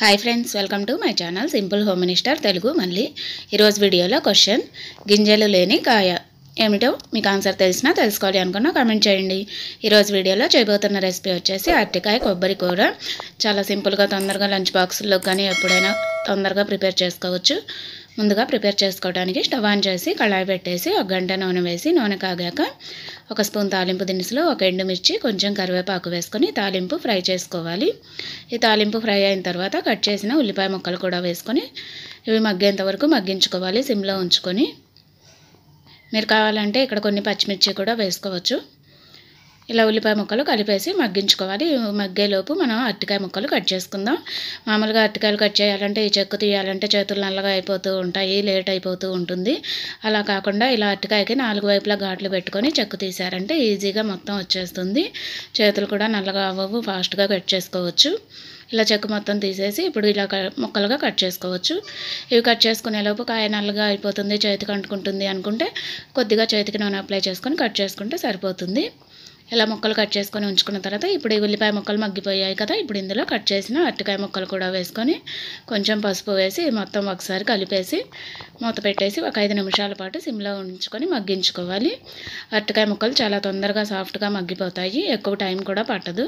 hi friends welcome to my channel simple home minister Telugu మళ్ళీ ఈరోజు వీడియోలో క్వశ్చన్ గింజలు లేని కాయ ఏమిటో మీకు ఆన్సర్ తెలిసినా తెలుసుకోవాలి అనుకున్నా కామెంట్ చేయండి ఈరోజు వీడియోలో చేయబోతున్న రెసిపీ వచ్చేసి అరటికాయ కొబ్బరి కూర చాలా సింపుల్గా తొందరగా లంచ్ బాక్సుల్లో కానీ ఎప్పుడైనా తొందరగా ప్రిపేర్ చేసుకోవచ్చు ముందుగా ప్రిపేర్ చేసుకోవడానికి స్టవ్ ఆన్ చేసి కళాయి పెట్టేసి ఒక గంట నూనె వేసి నూనె కాగాక ఒక స్పూన్ తాలింపు దినుసులో ఒక ఎండుమిర్చి కొంచెం కరివేపాకు వేసుకొని తాలింపు ఫ్రై చేసుకోవాలి ఈ తాలింపు ఫ్రై అయిన తర్వాత కట్ చేసిన ఉల్లిపాయ ముక్కలు కూడా వేసుకొని ఇవి మగ్గేంత వరకు మగ్గించుకోవాలి సిమ్లో ఉంచుకొని మీరు కావాలంటే ఇక్కడ కొన్ని పచ్చిమిర్చి కూడా వేసుకోవచ్చు ఇలా ఉల్లిపాయ ముక్కలు కలిపేసి మగ్గించుకోవాలి మగ్గేలోపు మనం అరటికాయ ముక్కలు కట్ చేసుకుందాం మామూలుగా అరటికాయలు కట్ చేయాలంటే ఈ చెక్కు తీయాలంటే చేతులు నల్లగా అయిపోతూ ఉంటాయి లేట్ అయిపోతూ ఉంటుంది అలా కాకుండా ఇలా అరటికాయకి నాలుగు వైపులా ఘాట్లు పెట్టుకొని చెక్కు తీసారంటే ఈజీగా మొత్తం వచ్చేస్తుంది చేతులు కూడా నల్లగా అవ్వవు ఫాస్ట్గా కట్ చేసుకోవచ్చు ఇలా చెక్కు మొత్తం తీసేసి ఇప్పుడు ఇలా ముక్కలుగా కట్ చేసుకోవచ్చు ఇవి కట్ చేసుకునేలోపు కాయ నల్లగా అయిపోతుంది చేతికి అంటుకుంటుంది అనుకుంటే కొద్దిగా చేతికి నూనె అప్లై చేసుకొని కట్ చేసుకుంటే సరిపోతుంది ఇలా ముక్కలు కట్ చేసుకొని ఉంచుకున్న తర్వాత ఇప్పుడు ఈ ఉల్లిపాయ ముక్కలు మగ్గిపోయాయి కదా ఇప్పుడు ఇందులో కట్ చేసిన అరటికాయ ముక్కలు కూడా వేసుకొని కొంచెం పసుపు వేసి మొత్తం ఒకసారి కలిపేసి మూత పెట్టేసి ఒక ఐదు నిమిషాల పాటు సిమ్లో ఉంచుకొని మగ్గించుకోవాలి అరటికాయ ముక్కలు చాలా తొందరగా సాఫ్ట్గా మగ్గిపోతాయి ఎక్కువ టైం కూడా పట్టదు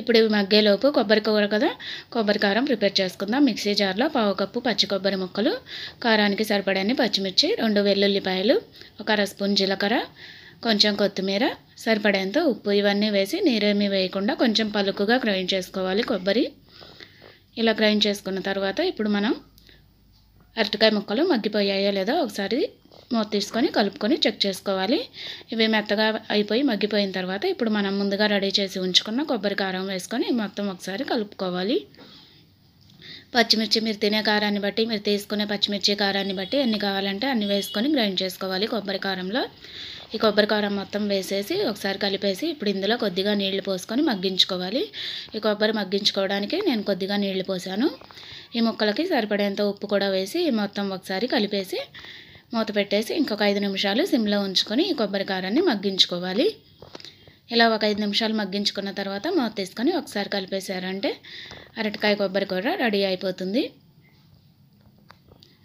ఇప్పుడు ఇవి మగ్గేలోపు కొబ్బరి కూర కదా కొబ్బరి కారం ప్రిపేర్ చేసుకుందాం మిక్సీ జార్లో పావు కప్పు పచ్చి కొబ్బరి ముక్కలు కారానికి సరిపడని పచ్చిమిర్చి రెండు వెల్లుల్లిపాయలు ఒక అర స్పూన్ జీలకర్ర కొంచెం కొత్తిమీర సరిపడేంత ఉప్పు ఇవన్నీ వేసి నీరేమీ వేయకుండా కొంచెం పలుకుగా గ్రైండ్ చేసుకోవాలి కొబ్బరి ఇలా గ్రైండ్ చేసుకున్న తర్వాత ఇప్పుడు మనం అరటికాయ ముక్కలు మగ్గిపోయాయో లేదో ఒకసారి మూత తీసుకొని కలుపుకొని చెక్ చేసుకోవాలి ఇవి మెత్తగా అయిపోయి మగ్గిపోయిన తర్వాత ఇప్పుడు మనం ముందుగా రెడీ చేసి ఉంచుకున్న కొబ్బరి కారం వేసుకొని మొత్తం ఒకసారి కలుపుకోవాలి పచ్చిమిర్చి మీరు తినే కారాన్ని బట్టి మీరు తీసుకునే పచ్చిమిర్చి కారాన్ని బట్టి ఎన్ని కావాలంటే అన్ని వేసుకొని గ్రైండ్ చేసుకోవాలి కొబ్బరి కారంలో ఈ కొబ్బరి కారం మొత్తం వేసేసి ఒకసారి కలిపేసి ఇప్పుడు ఇందులో కొద్దిగా నీళ్లు పోసుకొని మగ్గించుకోవాలి ఈ కొబ్బరి మగ్గించుకోవడానికి నేను కొద్దిగా నీళ్లు పోసాను ఈ ముక్కలకి సరిపడేంత ఉప్పు కూడా వేసి మొత్తం ఒకసారి కలిపేసి మూత పెట్టేసి ఇంకొక ఐదు నిమిషాలు సిమ్లో ఉంచుకొని ఈ కొబ్బరి కారాన్ని మగ్గించుకోవాలి ఇలా ఒక ఐదు నిమిషాలు మగ్గించుకున్న తర్వాత మూత తీసుకొని ఒకసారి కలిపేశారంటే అరటికాయ కొబ్బరి కూర రెడీ అయిపోతుంది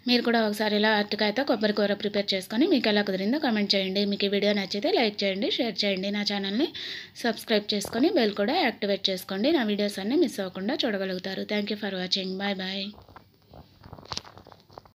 మీరు కూడా ఒకసారి ఇలా అరటికాయతో కొబ్బరి కూర ప్రిపేర్ చేసుకొని మీకు ఎలా కుదిరిందో కామెంట్ చేయండి మీకు ఈ వీడియో నచ్చితే లైక్ చేయండి షేర్ చేయండి నా ఛానల్ని సబ్స్క్రైబ్ చేసుకొని బెల్ కూడా యాక్టివేట్ చేసుకోండి నా వీడియోస్ అన్నీ మిస్ అవ్వకుండా చూడగలుగుతారు thank for watching bye bye